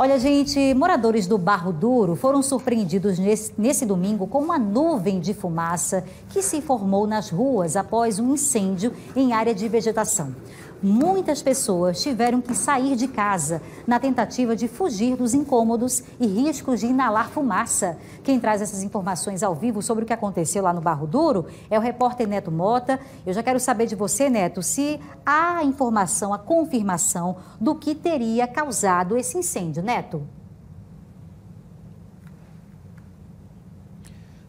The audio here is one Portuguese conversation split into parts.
Olha, gente, moradores do Barro Duro foram surpreendidos nesse, nesse domingo com uma nuvem de fumaça que se formou nas ruas após um incêndio em área de vegetação muitas pessoas tiveram que sair de casa na tentativa de fugir dos incômodos e riscos de inalar fumaça. Quem traz essas informações ao vivo sobre o que aconteceu lá no Barro Duro é o repórter Neto Mota. Eu já quero saber de você, Neto, se há informação, a confirmação do que teria causado esse incêndio, Neto.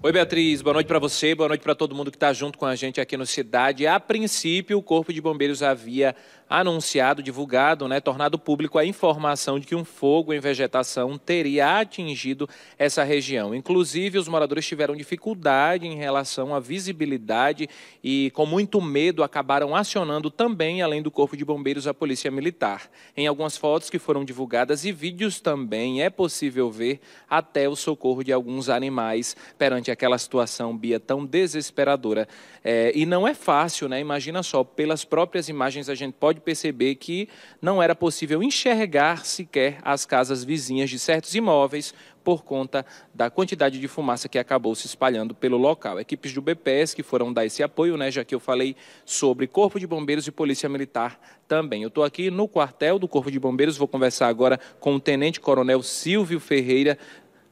Oi, Beatriz. Boa noite para você, boa noite para todo mundo que está junto com a gente aqui no Cidade. A princípio, o Corpo de Bombeiros havia anunciado, divulgado, né, tornado público a informação de que um fogo em vegetação teria atingido essa região. Inclusive, os moradores tiveram dificuldade em relação à visibilidade e, com muito medo, acabaram acionando também, além do Corpo de Bombeiros, a Polícia Militar. Em algumas fotos que foram divulgadas e vídeos também, é possível ver até o socorro de alguns animais perante frente àquela situação, Bia, tão desesperadora. É, e não é fácil, né? Imagina só, pelas próprias imagens a gente pode perceber que não era possível enxergar sequer as casas vizinhas de certos imóveis por conta da quantidade de fumaça que acabou se espalhando pelo local. Equipes do BPS que foram dar esse apoio, né, já que eu falei sobre Corpo de Bombeiros e Polícia Militar também. Eu estou aqui no quartel do Corpo de Bombeiros, vou conversar agora com o Tenente Coronel Silvio Ferreira,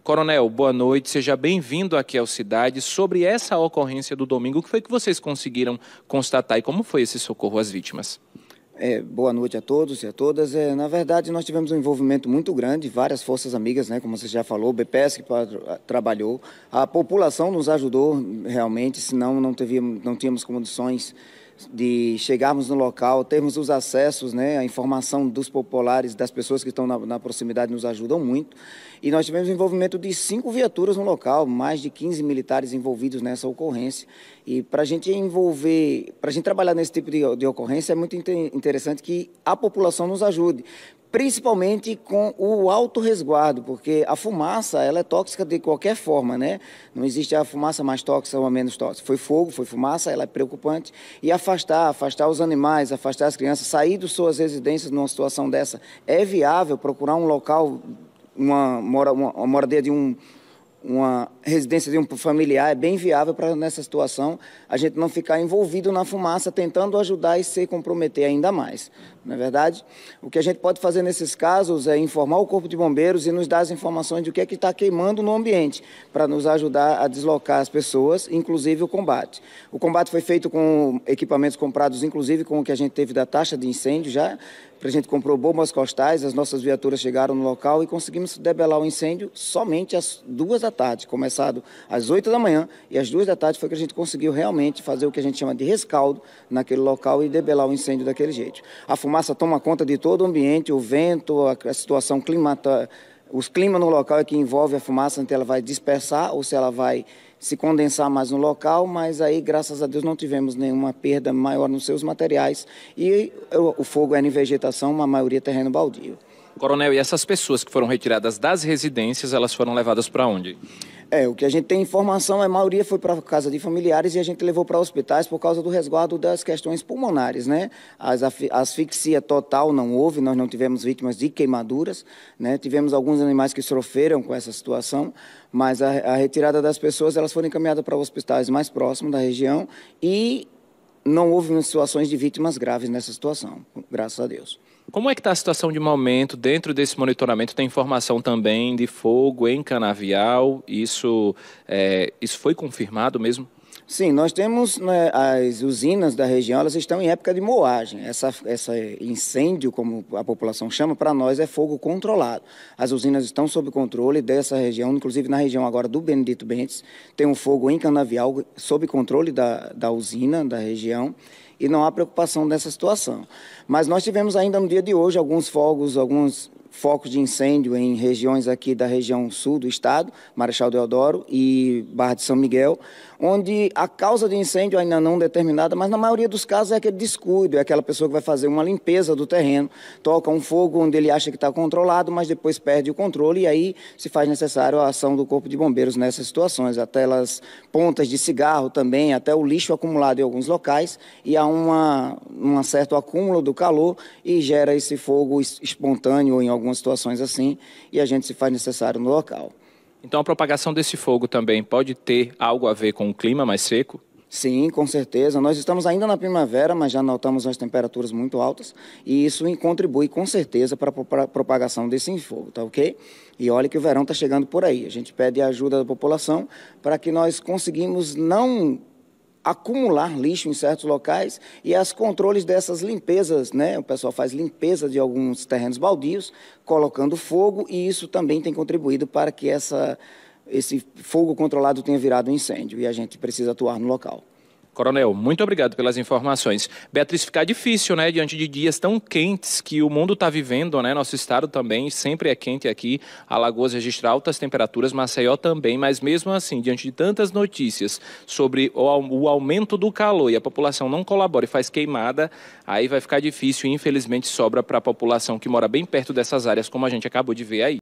Coronel, boa noite, seja bem-vindo aqui ao Cidade. Sobre essa ocorrência do domingo, o que foi que vocês conseguiram constatar e como foi esse socorro às vítimas? É, boa noite a todos e a todas. É, na verdade, nós tivemos um envolvimento muito grande, várias forças amigas, né, como você já falou, o BPS que trabalhou. A população nos ajudou realmente, senão não, tevíamos, não tínhamos condições de chegarmos no local, termos os acessos, né, a informação dos populares, das pessoas que estão na, na, proximidade nos ajudam muito. E nós tivemos o envolvimento de cinco viaturas no local, mais de 15 militares envolvidos nessa ocorrência. E para a gente envolver, para a gente trabalhar nesse tipo de, de ocorrência, é muito interessante que a população nos ajude, principalmente com o alto resguardo, porque a fumaça ela é tóxica de qualquer forma, né? Não existe a fumaça mais tóxica ou a menos tóxica. Foi fogo, foi fumaça, ela é preocupante. E afastar, afastar os animais, afastar as crianças, sair de suas residências numa situação dessa é viável. Procurar um local, uma, uma moradia de um uma residência de um familiar é bem viável para nessa situação a gente não ficar envolvido na fumaça tentando ajudar e se comprometer ainda mais, não é verdade? O que a gente pode fazer nesses casos é informar o corpo de bombeiros e nos dar as informações do que é que está queimando no ambiente para nos ajudar a deslocar as pessoas, inclusive o combate. O combate foi feito com equipamentos comprados, inclusive com o que a gente teve da taxa de incêndio já a gente comprou bombas costais, as nossas viaturas chegaram no local e conseguimos debelar o incêndio somente às duas da tarde, começado às oito da manhã e às duas da tarde foi que a gente conseguiu realmente fazer o que a gente chama de rescaldo naquele local e debelar o incêndio daquele jeito. A fumaça toma conta de todo o ambiente, o vento, a situação climática os climas no local é que envolve a fumaça, então ela vai dispersar ou se ela vai se condensar mais no local, mas aí, graças a Deus, não tivemos nenhuma perda maior nos seus materiais. E o fogo é em vegetação, uma maioria terreno baldio. Coronel, e essas pessoas que foram retiradas das residências, elas foram levadas para onde? É, o que a gente tem informação é a maioria foi para casa de familiares e a gente levou para hospitais por causa do resguardo das questões pulmonares, né? As asfixia total não houve, nós não tivemos vítimas de queimaduras, né? Tivemos alguns animais que sofreram com essa situação, mas a, a retirada das pessoas elas foram encaminhadas para hospitais mais próximos da região e não houve situações de vítimas graves nessa situação, graças a Deus. Como é que está a situação de momento dentro desse monitoramento? Tem informação também de fogo em canavial? Isso, é, isso foi confirmado mesmo? Sim, nós temos né, as usinas da região, elas estão em época de moagem. Essa, essa incêndio, como a população chama, para nós é fogo controlado. As usinas estão sob controle dessa região, inclusive na região agora do Benedito Bentes, tem um fogo em Canavial sob controle da, da usina da região e não há preocupação nessa situação. Mas nós tivemos ainda no dia de hoje alguns fogos, alguns focos de incêndio em regiões aqui da região sul do estado, Marechal Deodoro e Barra de São Miguel, onde a causa de incêndio ainda não determinada, mas na maioria dos casos é aquele descuido, é aquela pessoa que vai fazer uma limpeza do terreno, toca um fogo onde ele acha que está controlado, mas depois perde o controle e aí se faz necessário a ação do Corpo de Bombeiros nessas situações, até as pontas de cigarro também, até o lixo acumulado em alguns locais e há uma, um certo acúmulo do calor e gera esse fogo espontâneo em algumas situações assim e a gente se faz necessário no local. Então a propagação desse fogo também pode ter algo a ver com o clima mais seco? Sim, com certeza. Nós estamos ainda na primavera, mas já notamos as temperaturas muito altas e isso contribui com certeza para a propagação desse fogo, tá ok? E olha que o verão está chegando por aí. A gente pede a ajuda da população para que nós conseguimos não acumular lixo em certos locais e as controles dessas limpezas, né? O pessoal faz limpeza de alguns terrenos baldios, colocando fogo e isso também tem contribuído para que essa, esse fogo controlado tenha virado um incêndio e a gente precisa atuar no local. Coronel, muito obrigado pelas informações. Beatriz, fica difícil, né, diante de dias tão quentes que o mundo está vivendo, né? Nosso estado também sempre é quente aqui. Alagoas registra altas temperaturas, Maceió também, mas mesmo assim, diante de tantas notícias sobre o, o aumento do calor e a população não colabora e faz queimada, aí vai ficar difícil e infelizmente sobra para a população que mora bem perto dessas áreas, como a gente acabou de ver aí.